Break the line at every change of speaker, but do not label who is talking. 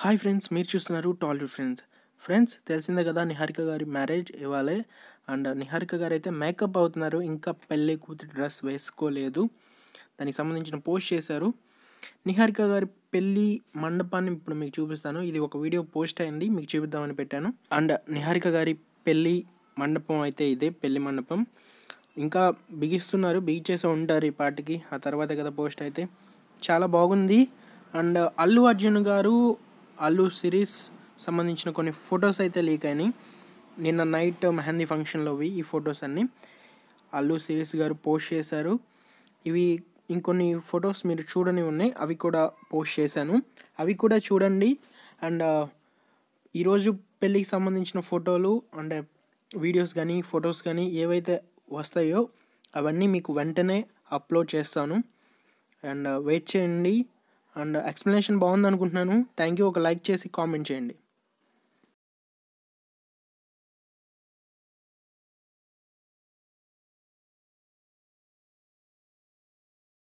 hi friends మీరు చూస్తున్నారు Tollywood friends friends తెలిసిందే కదా నిహారిక గారి మ్యారేజ్ ఇవ్వాలి అండ్ నిహారిక గారు అయితే మేకప్ అవుతున్నారు ఇంకా పెళ్ళి కూతురు డ్రెస్ వేసుకోలేదు దానికి సంబంధించిన పోస్ట్ చేశారు నిహారిక గారి పెళ్ళి మండపాన్ని ఇప్పుడు మీకు చూపిస్తాను ఇది ఒక వీడియో పోస్ట్ అయింది మీకు చూపిద్దామని పెట్టాను అండ్ నిహారిక గారి పెళ్ళి మండపం అయితే ఇదే పెళ్లి మండపం ఇంకా బిగిస్తున్నారు బిగిచేసే ఉంటారు ఈ పాటికి ఆ తర్వాత కదా పోస్ట్ అయితే చాలా బాగుంది అండ్ అల్లు అర్జున్ గారు అల్లు సిరీస్ సంబంధించిన కొన్ని ఫొటోస్ అయితే లీక్ అయినాయి నిన్న నైట్ మెహందీ ఫంక్షన్లోవి ఈ ఫొటోస్ అన్నీ అల్లు సిరీస్ గారు పోస్ట్ చేశారు ఇవి ఇంకొన్ని ఫొటోస్ మీరు చూడని ఉన్నాయి అవి కూడా పోస్ట్ చేశాను అవి కూడా చూడండి అండ్ ఈరోజు పెళ్ళికి సంబంధించిన ఫోటోలు అండ్ వీడియోస్ కానీ ఫొటోస్ కానీ ఏవైతే వస్తాయో అవన్నీ మీకు వెంటనే అప్లోడ్ చేస్తాను అండ్ వెయిట్ చేయండి అండ్ ఎక్స్ప్లెనేషన్ బాగుంది అనుకుంటున్నాను థ్యాంక్ యూ ఒక లైక్ చేసి కామెంట్ చేయండి